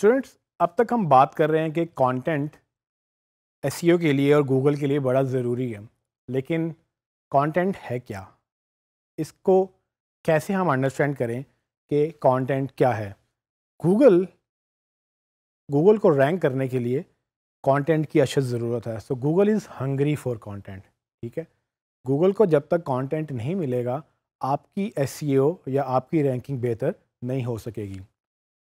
Students अब तक हम बात कर रहे हैं कि कंटेंट एस e के लिए और गूगल के लिए बड़ा ज़रूरी है लेकिन कंटेंट है क्या इसको कैसे हम अंडरस्टैंड करें कि कंटेंट क्या है गूगल गूगल को रैंक करने के लिए कंटेंट की अशद ज़रूरत है so Google is hungry for content ठीक है गूगल को जब तक कंटेंट नहीं मिलेगा आपकी एस e या आपकी रैंकिंग बेहतर नहीं हो सकेगी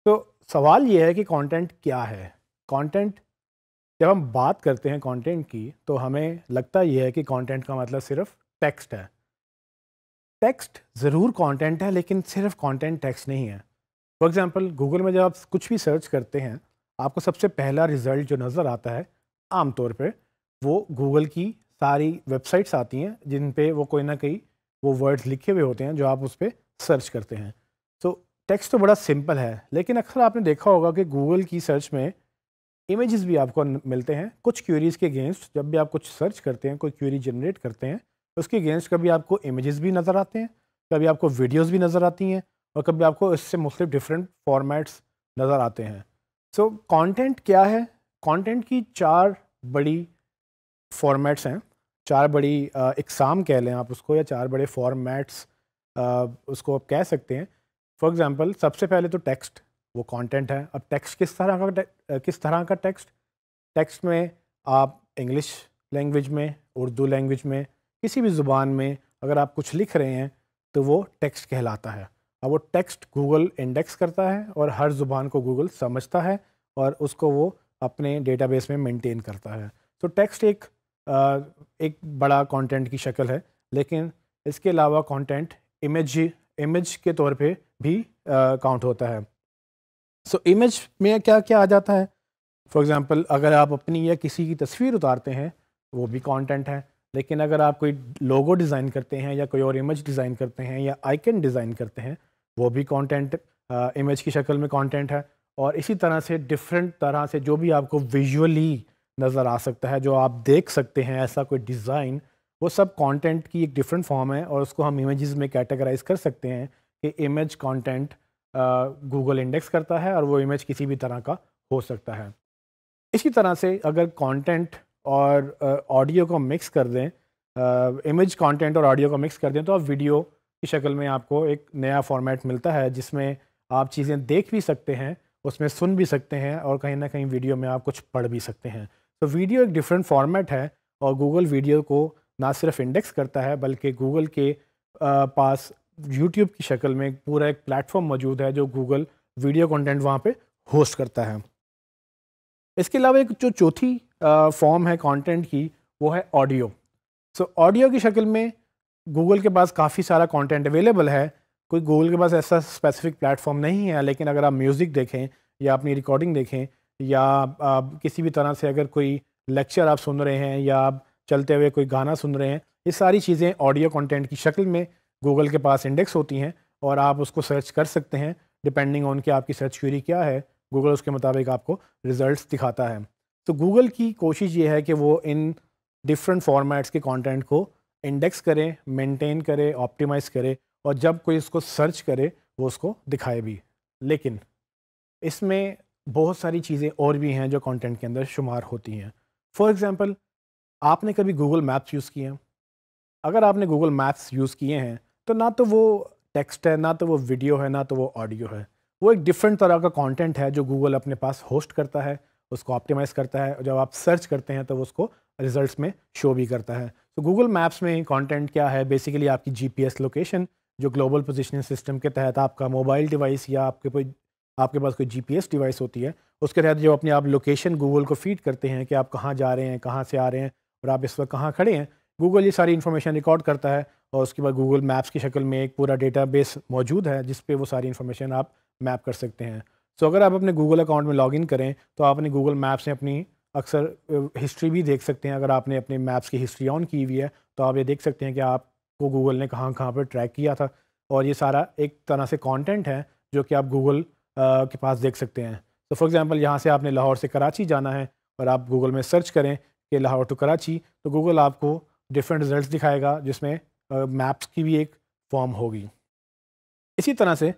तो सवाल ये है कि कंटेंट क्या है कंटेंट जब हम बात करते हैं कंटेंट की तो हमें लगता यह है कि कंटेंट का मतलब सिर्फ टेक्स्ट है टेक्स्ट ज़रूर कंटेंट है लेकिन सिर्फ कंटेंट टेक्स्ट नहीं है फॉर एग्ज़ाम्पल गूगल में जब आप कुछ भी सर्च करते हैं आपको सबसे पहला रिज़ल्ट जो नज़र आता है आमतौर पर वो गूगल की सारी वेबसाइट्स आती हैं जिन पर वो कोई ना कहीं वो वर्ड्स लिखे हुए होते हैं जो आप उस पर सर्च करते हैं टेक्स्ट तो बड़ा सिंपल है लेकिन अक्सर आपने देखा होगा कि गूगल की सर्च में इमेजेस भी आपको मिलते हैं कुछ क्यूरीज़ के अगेंस्ट जब भी आप कुछ सर्च करते हैं कोई क्यूरी जनरेट करते हैं तो उसके अगेंस्ट कभी आपको इमेजेस भी नज़र आते हैं कभी आपको वीडियोस भी नज़र आती हैं और कभी आपको इससे मुख्तु डिफरेंट फॉर्मेट्स नज़र आते हैं सो so, कॉन्टेंट क्या है कॉन्टेंट की चार बड़ी फॉर्मेट्स हैं चार बड़ी इकसाम कह लें आप उसको या चार बड़े फॉर्मेट्स उसको आप कह सकते हैं फॉर एग्जाम्पल सबसे पहले तो टेक्स्ट वो कॉन्टेंट है अब टेक्स्ट किस तरह का किस तरह का टेक्स्ट टेक्स्ट में आप इंग्लिश लैंग्वेज में उर्दू लैंग्वेज में किसी भी ज़ुबान में अगर आप कुछ लिख रहे हैं तो वो टेक्स्ट कहलाता है अब वो टेक्स्ट गूगल इंडेक्स करता है और हर ज़ुबान को गूगल समझता है और उसको वो अपने डेटाबेस में मेंटेन करता है तो टेक्स्ट एक आ, एक बड़ा कंटेंट की शक्ल है लेकिन इसके अलावा कंटेंट इमेज इमेज के तौर पे भी काउंट होता है सो so, इमेज में क्या क्या आ जाता है फॉर एग्जांपल अगर आप अपनी या किसी की तस्वीर उतारते हैं वो भी कंटेंट है लेकिन अगर आप कोई लोगो डिज़ाइन करते हैं या कोई और इमेज डिज़ाइन करते हैं या आइकन डिज़ाइन करते हैं वो भी कॉन्टेंट इमेज की शक्ल में कॉन्टेंट है और इसी तरह से डिफरेंट तरह से जो भी आपको विजुअली नज़र आ सकता है जो आप देख सकते हैं ऐसा कोई डिज़ाइन वो सब कंटेंट की एक डिफरेंट फॉर्म है और उसको हम इमेजेस में कैटेगराइज कर सकते हैं कि इमेज कंटेंट गूगल इंडेक्स करता है और वो इमेज किसी भी तरह का हो सकता है इसी तरह से अगर कंटेंट और ऑडियो uh, को मिक्स कर दें इमेज कंटेंट और ऑडियो को मिक्स कर दें तो आप वीडियो की शक्ल में आपको एक नया फॉर्मेट मिलता है जिसमें आप चीज़ें देख भी सकते हैं उसमें सुन भी सकते हैं और कहीं ना कहीं वीडियो में आप कुछ पढ़ भी सकते हैं तो वीडियो एक डिफरेंट फॉर्मेट है और गूगल वीडियो को ना सिर्फ इंडेक्स करता है बल्कि गूगल के पास यूट्यूब की शक्ल में पूरा एक प्लेटफॉर्म मौजूद है जो गूगल वीडियो कंटेंट वहाँ पे होस्ट करता है इसके अलावा एक जो चौथी फॉर्म है कंटेंट की वो है ऑडियो सो ऑडियो की शक्ल में गूगल के पास काफ़ी सारा कंटेंट अवेलेबल है कोई गूगल के पास ऐसा स्पेसिफिक प्लेटफॉर्म नहीं है लेकिन अगर आप म्यूज़िक देखें या अपनी रिकॉर्डिंग देखें या आप किसी भी तरह से अगर कोई लेक्चर आप सुन रहे हैं या आप चलते हुए कोई गाना सुन रहे हैं ये सारी चीज़ें ऑडियो कंटेंट की शक्ल में गूगल के पास इंडेक्स होती हैं और आप उसको सर्च कर सकते हैं डिपेंडिंग ऑन कि आपकी सर्च क्यूरी क्या है गूगल उसके मुताबिक आपको रिजल्ट्स दिखाता है तो गूगल की कोशिश ये है कि वो इन डिफरेंट फॉर्मेट्स के कंटेंट को इंडेक्स करें मेंटेन करें ऑप्टिमाइज करें और जब कोई इसको सर्च करे वो उसको दिखाए भी लेकिन इसमें बहुत सारी चीज़ें और भी हैं जो कंटेंट के अंदर शुमार होती हैं फॉर एग्ज़ाम्पल आपने कभी गूगल मैप्स यूज़ किए हैं अगर आपने गूगल मैप्स यूज़ किए हैं तो ना तो वो टेक्स्ट है ना तो वो वीडियो है ना तो वो ऑडियो है वो एक डिफरेंट तरह का कंटेंट है जो गूगल अपने पास होस्ट करता है उसको ऑप्टिमाइज़ करता है जब आप सर्च करते हैं तो वो उसको रिजल्ट्स में शो भी करता है तो गूगल मैप्स में कंटेंट क्या है बेसिकली आपकी जीपीएस लोकेशन जो ग्लोबल पोजिशनिंग सिस्टम के तहत आपका मोबाइल डिवाइस या आपके कोई आपके पास कोई जी डिवाइस होती है उसके तहत जो अपने आप लोकेशन गूगल को फीड करते हैं कि आप कहाँ जा रहे हैं कहाँ से आ रहे हैं और आप इस वक्त कहाँ खड़े हैं गूगल ये सारी इन्फॉर्मेशन रिकॉर्ड करता है और उसके बाद गूगल मैप्स की शक्ल में एक पूरा डेटा बेस मौजूद है जिस पे वो सारी इन्फॉर्मेशन आप मैप कर सकते हैं सो अगर आप अपने गूगल अकाउंट में लॉगिन करें तो आप अपने गूगल मैप्स में अपनी अक्सर हिस्ट्री भी देख सकते हैं अगर आपने अपने मैप्स की हिस्ट्री ऑन की हुई है तो आप ये देख सकते हैं कि आपको गूगल ने कहाँ कहाँ पर ट्रैक किया था और ये सारा एक तरह से कॉन्टेंट है जो कि आप गूगल के पास देख सकते हैं तो फॉर एग्ज़ाम्पल यहाँ से आपने लाहौर से कराची जाना है और आप गूगल में सर्च करें कि लाहौर टू कराची तो गूगल आपको डिफरेंट रिजल्ट दिखाएगा जिसमें मैप्स की भी एक फॉर्म होगी इसी तरह से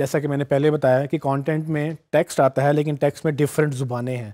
जैसा कि मैंने पहले बताया कि कंटेंट में टेक्स्ट आता है लेकिन टेक्स्ट में डिफरेंट ज़ुबानें हैं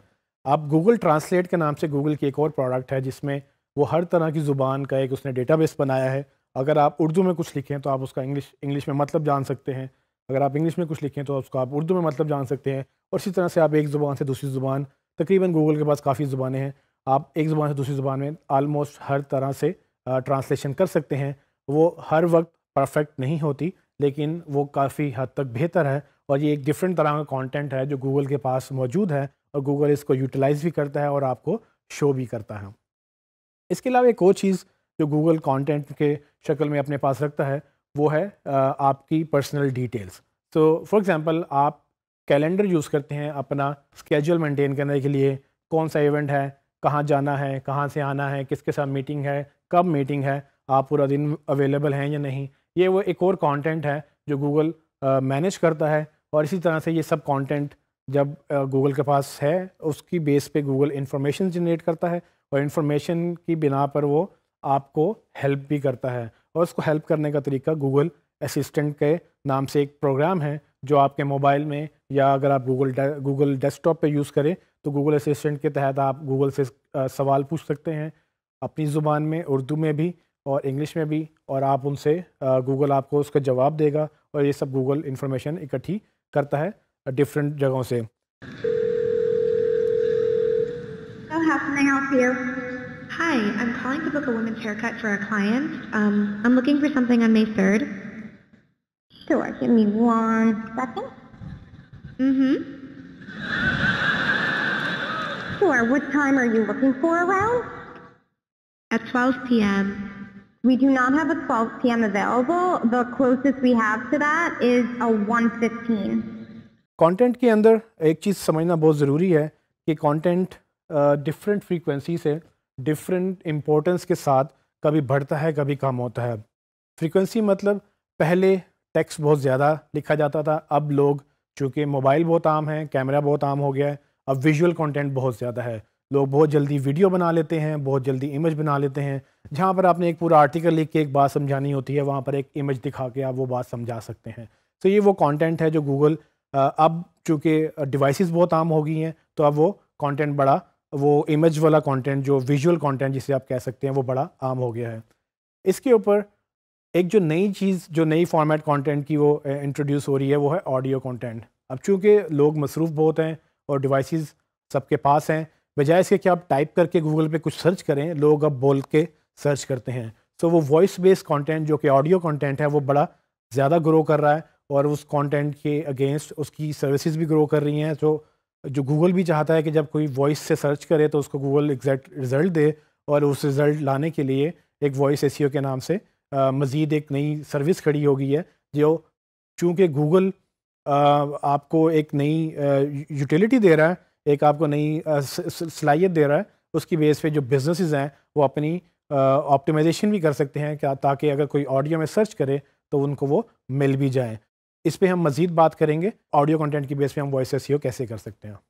अब गूगल ट्रांसलेट के नाम से गूगल की एक और प्रोडक्ट है जिसमें वो हर तरह की ज़ुबान का एक उसने डेटाबेस बनाया है अगर आप उर्दू में कुछ लिखें तो आप उसका इंग्लिश इंग्लिश में मतलब जान सकते हैं अगर आप इंग्लिश में कुछ लिखें तो उसका आप उर्दू में मतलब जान सकते हैं और इसी तरह से आप एक ज़ुबान से दूसरी ज़ुबान तकरीबन गूगल के पास काफ़ी ज़ुबानें हैं आप एक ज़ुबान से दूसरी ज़ुबान में आलमोस्ट हर तरह से ट्रांसलेशन कर सकते हैं वो हर वक्त परफेक्ट नहीं होती लेकिन वो काफ़ी हद तक बेहतर है और ये एक डिफरेंट तरह का कंटेंट है जो गूगल के पास मौजूद है और गूगल इसको यूटिलाइज़ भी करता है और आपको शो भी करता है इसके अलावा एक और चीज़ जो गूगल कंटेंट के शक्ल में अपने पास रखता है वो है आपकी पर्सनल डिटेल्स तो फॉर एग्ज़ाम्पल आप कैलेंडर यूज़ करते हैं अपना स्केजल मेंटेन करने के लिए कौन सा इवेंट है कहाँ जाना है कहाँ से आना है किसके साथ मीटिंग है कब मीटिंग है आप पूरा दिन अवेलेबल हैं या नहीं ये वो एक और कंटेंट है जो गूगल मैनेज करता है और इसी तरह से ये सब कंटेंट जब गूगल के पास है उसकी बेस पे गूगल इंफॉर्मेशन जनरेट करता है और इन्फॉर्मेशन की बिना पर वो आपको हेल्प भी करता है और उसको हेल्प करने का तरीका गूगल असिस्टेंट के नाम से एक प्रोग्राम है जो आपके मोबाइल में या अगर आप गूगल गूगल डेस्कटॉप पे यूज़ करें तो गूगल असिस्टेंट के तहत आप गूगल से सवाल पूछ सकते हैं अपनी ज़ुबान में उर्दू में भी और इंग्लिश में भी और आप उनसे गूगल आपको उसका जवाब देगा और ये सब गूगल इन्फॉर्मेशन इकट्ठी करता है डिफरेंट जगहों से Hi, I'm calling to book a women's haircut for a client. Um, I'm looking for something on May 3rd. Sure, give me one second. Mm-hmm. Sure, what time are you looking for around? At 12 p.m. We do not have a 12 p.m. available. The closest we have to that is a 1.15. Content के अंदर एक चीज़ समझना बहुत ज़रूरी है कि content different frequency से डिफरेंट इम्पोर्टेंस के साथ कभी बढ़ता है कभी कम होता है फ्रीक्वेंसी मतलब पहले टेक्स्ट बहुत ज़्यादा लिखा जाता था अब लोग चूँकि मोबाइल बहुत आम है कैमरा बहुत आम हो गया है अब विजुअल कंटेंट बहुत ज़्यादा है लोग बहुत जल्दी वीडियो बना लेते हैं बहुत जल्दी इमेज बना लेते हैं जहाँ पर आपने एक पूरा आर्टिकल लिख के एक बात समझानी होती है वहाँ पर एक इमेज दिखा के आप वो बात समझा सकते हैं तो ये वो कंटेंट है जो गूगल अब चूँकि डिवाइसेस बहुत आम हो गई हैं तो अब वो कॉन्टेंट बड़ा वो इमेज वाला कॉन्टेंट जो विजुअल कॉन्टेंट जिसे आप कह सकते हैं वो बड़ा आम हो गया है इसके ऊपर एक जो नई चीज़ जो नई फॉर्मेट कंटेंट की वो इंट्रोड्यूस हो रही है वो है ऑडियो कंटेंट अब चूँकि लोग मसरूफ़ बहुत हैं और डिवाइसेस सबके पास हैं बजाय इसके कि आप टाइप करके गूगल पे कुछ सर्च करें लोग अब बोल के सर्च करते हैं सो so, वो वॉइस बेस्ड कंटेंट जो कि ऑडियो कंटेंट है वो बड़ा ज़्यादा ग्रो कर रहा है और उस कंटेंट के अगेंस्ट उसकी सर्विसेज भी ग्रो कर रही हैं तो जो गूगल भी चाहता है कि जब कोई वॉइस से सर्च करे तो उसको गूगल एग्जैक्ट रिज़ल्ट दे और उस रिज़ल्ट लाने के लिए एक वॉइस एस e के नाम से मज़ीद एक नई सर्विस खड़ी हो गई है जो चूँकि गूगल आपको एक नई यूटिलिटी दे रहा है एक आपको नई सलाहियत दे रहा है उसकी बेस पे जो बिजनेसेस हैं वो अपनी ऑप्टिमाइजेशन भी कर सकते हैं क्या ताकि अगर कोई ऑडियो में सर्च करे तो उनको वो मिल भी जाए इस पर हम मज़ीद बात करेंगे ऑडियो कंटेंट की बेस पे हम वॉइस एस कैसे कर सकते हैं